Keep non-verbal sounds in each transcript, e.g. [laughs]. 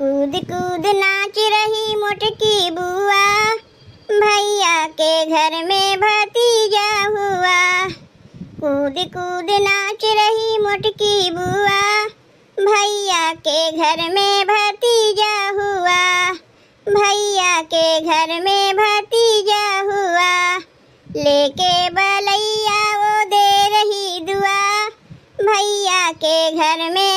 कूद कूद नाच रही मोटकी बुआ भैया के घर में भतीजा हुआ कूद कूद नाच रही मोटकी बुआ भैया के घर में भतीजा हुआ भैया के घर में भतीजा हुआ लेके बलैया वो दे रही दुआ भैया के घर में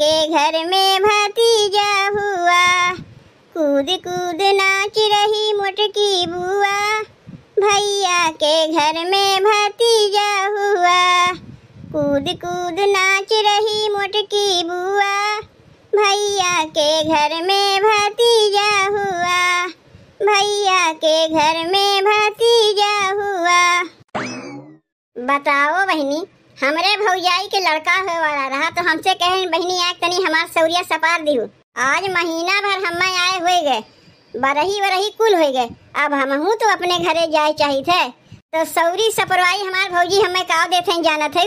के घर में भतीजा हुआ कूद कूद नाच रही मुटकी बुआ भैया के घर में भतीजा हुआ कूद कूद नाच रही मुटकी बुआ भैया के घर में भतीजा हुआ भैया के घर में भतीजा हुआ बताओ बहनी हमरे भौजाई के लड़का हो वाला रहा तो हमसे कहे बहनी आग तनी हमार सौरिया सपार दी आज महीना भर हम आए हुए गए बरही बरही कुल हो गए अब हम तो अपने घरे जाए चाहिए थे तो सौरी सपरवाई हमार भौजी हमें काव देते जाना थे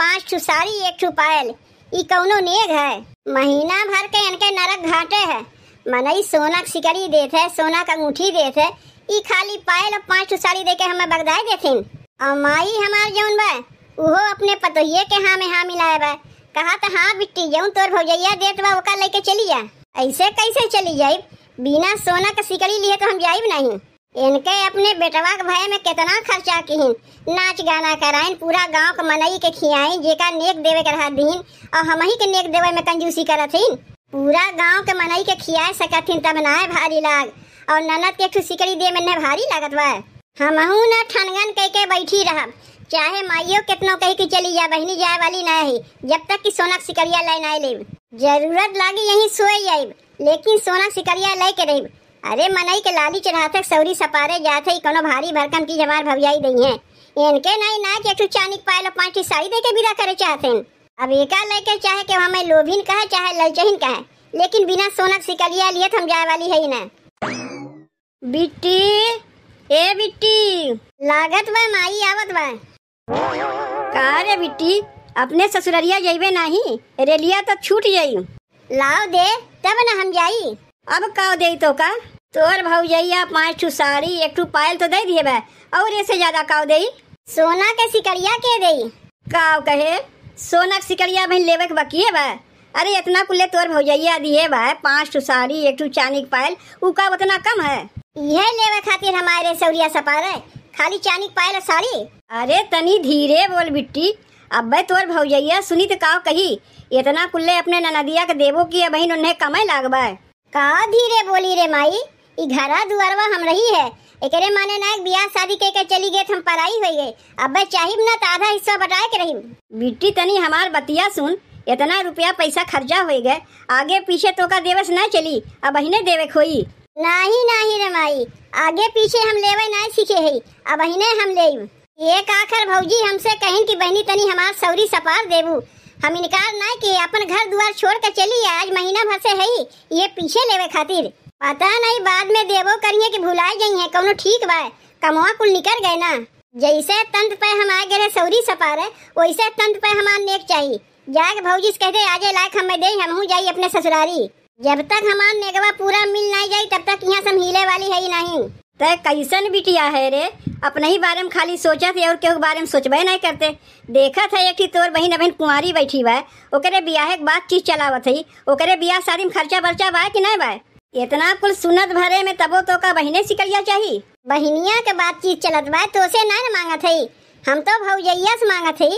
पाँच ठू साड़ी एक ठू पायल ये कौनो नेग है महीना भर के इनके नरक घाटे है मनई सोना सिकड़ी देते है सोना का अंगूठी देते है ये खाली पायल और पाँच ठू साड़ी दे के हमें बगदाई देते और माई हमार जौन बा ओहो अपने पतोहिए के हाँ में हाँ मिलाए बा कहा था हाँ बिट्टी जऊ तोर भौजैया देत बा ओका लेके चली जा ऐसे कैसे चली जाई बिना सोना का सिकड़ी लिए तो हम जाइब नहीं इनके अपने बेटवा के भय में कितना खर्चा किहिन नाच गाना कराइन पूरा गांव के मनई के खियाई जेका नेक देवे के रहा दिन और हम ही के नेक देवे में कंजूसी करत हन पूरा गांव के मनई के खियाए सकथिन तब ना भारी लाग और ननद के सिकड़ी दे में भारी लागत बा हमहू न ठनगन कह के बैठी रहब चाहे माइयो कितना कही की चली जाए बहनी जाए वाली ना है जब तक की सोना सिकरिया लाए ना ले जरूरत लागी यही सोए जाए लेकिन सोना सिकरिया ले के रही अरे मनई के लाली चढ़ाते सौरी सपारे जाते ही कोनो भारी भरकम की हमार भवियाई दी है इनके नहीं ना चेठू चानिक पायलो पांच साड़ी दे के बिरा करे चाहते हैं अब एका लेके चाहे के वहाँ मैं लोभिन कहे चाहे ललचहीन कहे लेकिन बिना सोना सिकलिया लिए थम जाए वाली है ना बिट्टी ए बिट्टी लागत बा माई आवत बा कहा रे बिट्टी अपने ससुररिया जइबे नहीं रेलिया तो छूट जाई लाओ दे तब न हम जाई अब का दे तो का तोर भाव जाई आप पाँच ठू साड़ी एक ठू पायल तो दे दिए बे और ऐसे ज्यादा काव दे सोना के सिकड़िया के दे काव कहे सोना के सिकड़िया भाई लेवे के बकिए बे अरे इतना कुल्ले तोर भाव भौजैया दिए बे पाँच ठू साड़ी एक ठू चांदी पायल ऊ का उतना कम है यह लेवे खातिर हमारे सौरिया सपा रहे खाली चानी पायल साड़ी अरे तनी धीरे बोल बिट्टी अब तोर भौजैया सुनी तो काव कही इतना कुल्ले अपने ननदिया के देवो की अब उन्हें कमाए लागबा का धीरे बोली रे माई ई घरा दुआरवा हम रही है एकरे माने ना एक ब्याह शादी के के चली गए हम पराई हो गए अब भाई चाहिब ना तो आधा हिस्सा बटाए के रही बिट्टी तनी हमार बतिया सुन इतना रुपया पैसा खर्चा हो गए आगे पीछे तो का देवस ना चली अब अहिने देवे खोई नहीं नहीं रे माई आगे पीछे हम लेवे ना सीखे है अब अहिने हम ले एक आखर भौजी हमसे कहें कि बहनी तनी हमार सौरी सपार देबू हम इनकार ना कि अपन घर द्वार छोड़ कर चली आज महीना भर से है ये पीछे लेवे खातिर पता नहीं बाद में देवो करिए कि भुलाई गई है कौन ठीक बाय कमवा कुल निकल गए ना जैसे तंत पे हम आ गए सौरी सपार है वैसे तंत पे हमार नेक चाहिए जाग भौजी कहते आज लायक हमें दे हम जाई अपने ससुरारी जब तक हमार नेगवा पूरा मिल नहीं जाये तब तक यहाँ सम हिले वाली है ही नहीं तो कैसन बिटिया है रे अपने ही बारे में खाली सोचा थे और के बारे में सोचबे नहीं करते देखा था एक तोर बहन अभी कुंवारी बैठी बा ओकरे ब्याह के बात चीज चलावत है ओकरे ब्याह शादी में खर्चा बर्चा बाय कि नहीं बाय इतना कुल सुनत भरे में तबो तो का बहने सिकलिया चाहिए बहनिया के बात चीज चलत बाय तो उसे नहीं मांगा थी हम तो भाजैया से मांगा थी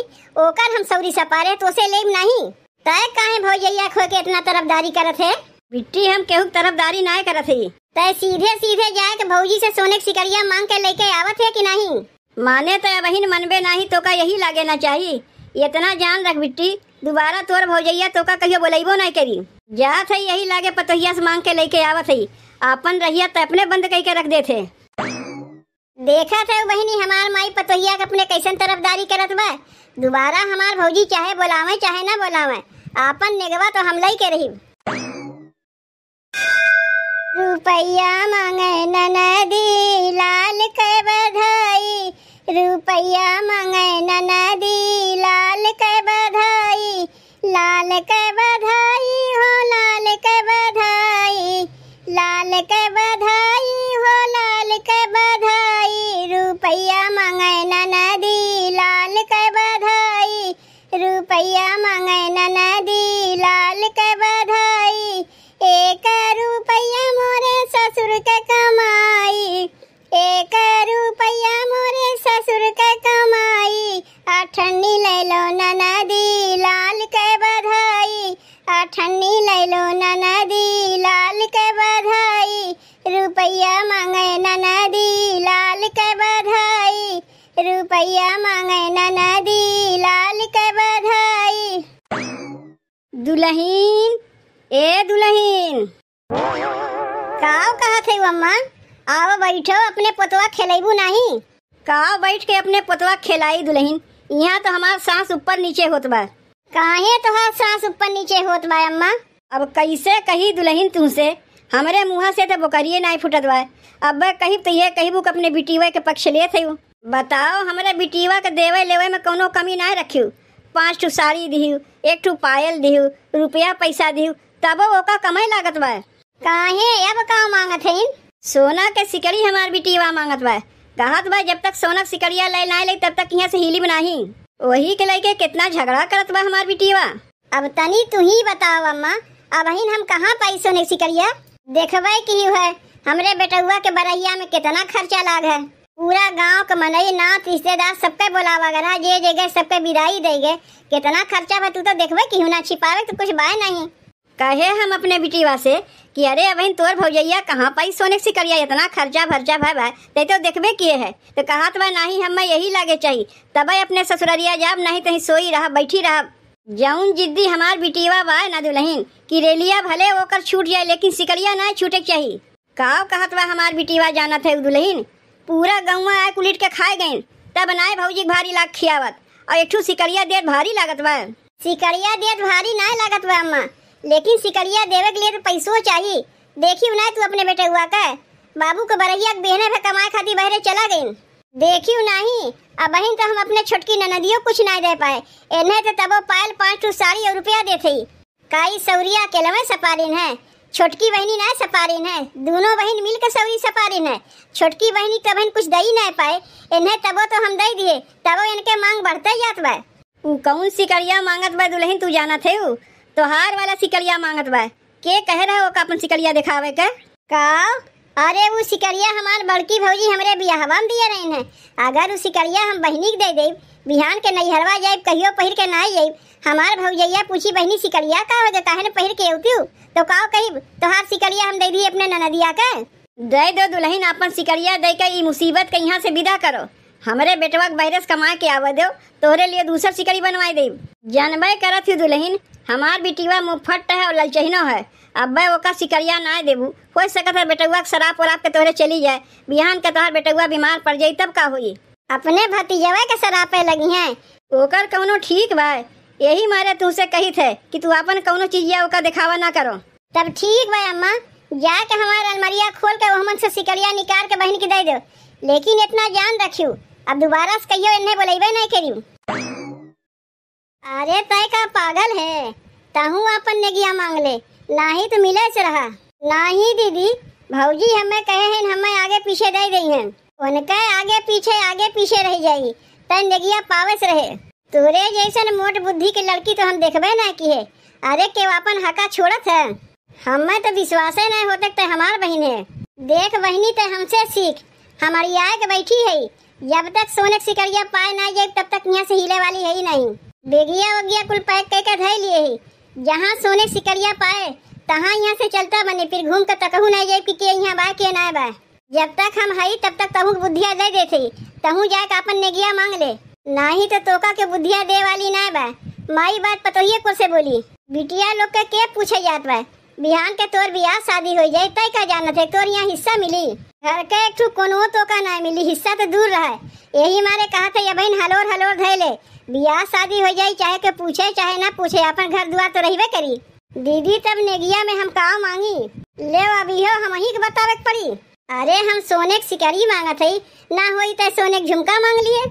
ओकर हम सौरी सपारे तो उसे ले नहीं तय काहे भौजैया खो के इतना तरफदारी करत है बिट्टी हम केहू तरफदारी ना करत ही तय सीधे सीधे जाए के भौजी से सोने की सिकरिया मांग के लेके आवत है कि नहीं माने तो बहिन मनबे नहीं तो का यही लागे ना चाहिए इतना जान रख बिट्टी दोबारा तोर भौजैया तो का कहियो बोलेबो ना करी जा थे यही लागे पतोहिया से मांग के लेके आवत है अपन रहिया तो अपने बंद के रख देते देखा था बहनी हमार माई पतोहिया के अपने कैसन तरफदारी करत बा दोबारा हमार भौजी चाहे बोलावे चाहे ना बोलावे आपन नेगवा तो हम ले के रही रुपया मांगे ननदी लाल के बधाई रुपया मांगे ननदी लाल के बधाई लाल के बधाई दुल्हन ए दुल्हन काव कहा थे अम्मा आओ बैठो अपने पतवा खेलेबू नहीं काव बैठ के अपने पतवा खेलाई दुल्हन यहाँ तो हमारा सांस ऊपर नीचे होत बा काहे तो तोहार सांस ऊपर नीचे होत बा अम्मा अब कैसे कही दुल्हन तुमसे हमारे मुँह से तो बोकरिए नहीं फुटत बा अब कही तो ये कही बुक अपने बिटीवा के पक्ष लिए थे बताओ हमारे बिटीवा के देवे लेवे में कोनो कमी नहीं रखी पाँच ठू साड़ी दिहू एक ठू पायल दिहू रुपया पैसा दिहू तब ओका कमाई लागत बा काहे अब का मांगत है सोना के सिकड़ी हमार बिटिया मांगत बा कहत बा जब तक सोना के सिकड़िया ले ना ले तब तक यहाँ से हिली बनाही वही के लेके कितना झगड़ा करत बा हमार बिटिया अब तनी तू ही बताओ अम्मा अब हिन हम कहाँ पाई सोने सिकड़िया देखबे की है हमरे हुआ के बरैया में कितना खर्चा लाग है पूरा गांव का मनई मतलब नाथ रिश्तेदार सबके बुलावा करा ये जगह सबके विदाई गए कितना खर्चा बा तू तो देखबे कि हुना छिपावे तो कुछ बाय नहीं कहे हम अपने बिटिवा से कि अरे अबहिन तोर भौजैया कहाँ पाई सोने से करिया इतना खर्चा भर्चा भाई भाई ते तो देखबे किए है तो कहा तो ही हमें यही लागे चाहिए तब अपने ससुररिया जाब नहीं कहीं सोई रहा बैठी रहा जौन जिद्दी हमार बिटिवा बा ना दुलहिन तो कि रेलिया भले होकर छूट जाए लेकिन सिकरिया ना छूटे चाहिए काव कहत तो बा हमार बिटिवा जाना है दुलहिन पूरा गौवा आए कुलिट के खाए गए तब नाय भाजी भारी लाख खियावत और एक सिकड़िया देर भारी लागत बा सिकड़िया देर भारी ना लागत बा अम्मा लेकिन सिकड़िया देवे के लिए तो पैसो चाहिए देखी उन्हें तू अपने बेटे हुआ का बाबू को बरहिया बहने पे कमाए खाती बहरे चला गई देखी नहीं अब बहन तो हम अपने छोटकी ननदियों कुछ ना दे पाए इन्हें तो तबो पायल पाँच टू साड़ी और रुपया देते ही कई सौरिया के लवे सपारिन है छोटकी बहनी ना सपारे न दोनों बहन मिलकर सवरी सपारे न छोटकी बहनी कबहन कुछ दई ना पाए इन्हें तबो तो हम दई दिए तबो इनके मांग बढ़ते जात बा कौन सिकरिया मांगत बा दुल्हन तू जाना थे तोहार वाला सिकरिया मांगत बा के कह रहे हो का अपन सिकरिया दिखावे के का अरे वो सिकरिया हमार बड़की भौजी हमारे बियाहवा में रहे हैं अगर वो सिकरिया हम बहनी के दे दे बिहान के नैहरवा जाए कहियो पहिर के ना जाए हमार भौजैया पूछी बहनी सिकरिया का हो है ना पहिर के उठू तो कही कहिब तोहार सिकरिया हम दे दी अपने ननदिया के दे दो दुल्हन अपन सिकरिया दे के ई मुसीबत के यहाँ से विदा करो हमारे बेटवा वायरस कमा के आवा दो तोहरे लिए दूसर सिकड़ी बनवाई दे जानबे करत ही दुल्हन हमार बेटिवा मुफट है और ललचहनो है अब्बे ओका सिकड़िया ना देबू हो सकत है बेटुआ के शराब वराब के तोहरे चली जाए बिहान के तोहर बेटुआ बीमार पड़ जाये तब का हुई अपने भतीजवा के शराब पे लगी है ओकर कौनो ठीक बा यही मारे तुमसे कही थे कि तू अपन कौनो चीज या ओका दिखावा ना करो तब ठीक बा अम्मा जाके हमारे अलमारिया खोल के हमन से सिकड़िया निकाल के बहन के दे दो लेकिन इतना जान रखियो अब दोबारा से कहियो इन्हें बोलेबे नहीं करियो अरे तय का पागल है तहू अपन नेगिया मांग ले ना तो मिले से रहा ना दीदी भौजी हमें कहे हैं हमें आगे पीछे दे रही हैं उनके आगे पीछे आगे पीछे रह जाई तन नेगिया पावस रहे तोरे जैसन मोट बुद्धि के लड़की तो हम देखबे ना की है अरे के अपन हका छोड़त है हमें तो विश्वास ही नहीं होते हमार बहन है देख बहनी तो हमसे सीख हमारी आय के बैठी है जब तक सोने सिकड़िया पाए ना ये तब तक यहाँ से हिले वाली है ही नहीं बेगिया वगिया कुल पैक कह कर धै लिए ही जहाँ सोने सिकड़िया पाए तहाँ यहाँ से चलता बने फिर घूम कर तक ना जाए कि यहाँ बाय के ना बाय जब तक हम हई तब तक तहु बुद्धिया दे दे थी तहु जाए का अपन नेगिया मांग ले ना ही तो तोका के बुद्धिया दे वाली ना बाय माई बात पतोहिए को से बोली बिटिया लोग के, के पूछे जात बा बिहान के तोर बिया शादी हो जाए तय का जाना थे तोर यहाँ हिस्सा मिली घर के एक कोनो तो का ना मिली हिस्सा तो दूर रहा यही मारे कहा था ये बहन हलोर हलोर धैले बियाह शादी हो जाए चाहे के पूछे चाहे ना पूछे अपन घर दुआ तो रहबे करी दीदी तब नेगिया में हम का मांगी ले अभी हो हम ही बतावे पड़ी अरे हम सोने के शिकारी मांगा थे ना हो तो सोने के झुमका मांग लिए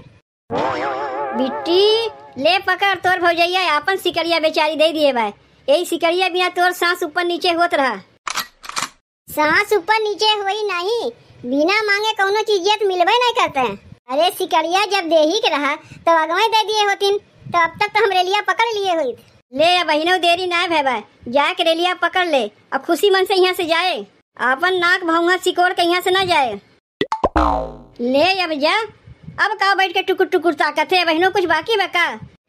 बिट्टी ले पकड़ तोर भौजैया अपन सिकरिया बेचारी दे दिए भाई यही सिकरिया बिना तोर सांस ऊपर नीचे होत रहा सांस ऊपर नीचे हुई नहीं बिना मांगे कौनो चीजियत मिलबे नहीं करते हैं अरे सिकड़िया जब देही के रहा तो अगवे दे दिए होतीन तो अब तक तो हम रेलिया पकड़ लिए हुई ले अब बहनों देरी ना भाई भाई जाए के रेलिया पकड़ ले अब खुशी मन से यहाँ से जाए अपन नाक भाऊंगा सिकोड़ के यहाँ से ना जाए ले अब जा अब का बैठ के टुकुर टुकुर ताकत है बहनों कुछ बाकी बका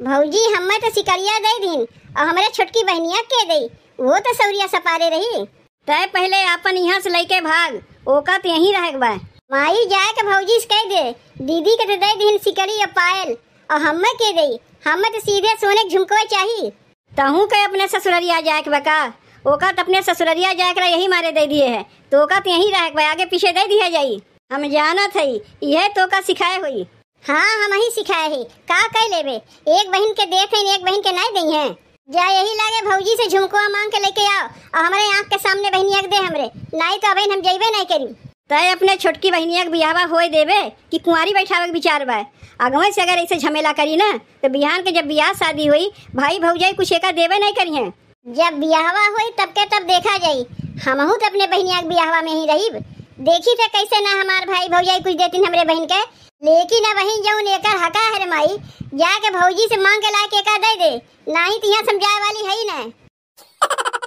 भौजी हमें तो सिकड़िया दे दिन और हमारे छोटकी बहनिया के दे वो तो सौरिया सपारे रही तय पहले अपन यहाँ से लेके भाग ओकत यहीं रह बा माई जाए के भौजी से कह दे दीदी के दे दिन सिकड़ी या पायल और हमें के दे हमें तो सीधे सोने के झुमकवे चाहिए तहू के अपने ससुररिया जाए के बका ओकत अपने ससुररिया जाए के यही मारे दे दिए है तो ओकत यहीं रह बा आगे पीछे दे दिया जाये हम जाना थी यह तो का सिखाए हुई हाँ हम ही सिखाए ही का कह लेबे एक बहन के देख एक बहन के नहीं दी है जा यही लागे भौजी से झुमकुआ मांग के लेके आओ और हमारे आँख के सामने बहनिया दे हमरे लाई तो अबेन हम जेबे नहीं करी तय अपने छोटकी बहनिया के बियावा हो देवे कि कुंवारी बैठावे के विचार बा अगवे से अगर ऐसे झमेला करी ना तो बिहान के जब बियाह शादी हुई भाई भौजाई कुछ एका देवे नहीं करी है जब बियाहवा हुई तब के तब देखा जाई हमहू तो अपने बहनिया के बियाहवा में ही रही देखी थे कैसे ना हमारे भाई भौजाई कुछ देती हमारे बहन के लेकिन अब वहीं जौन एकर हका है रे माई जाके भौजी से मांग के लाके एका दे दे ना ही तिहा तो समझाए वाली है ही ना [laughs]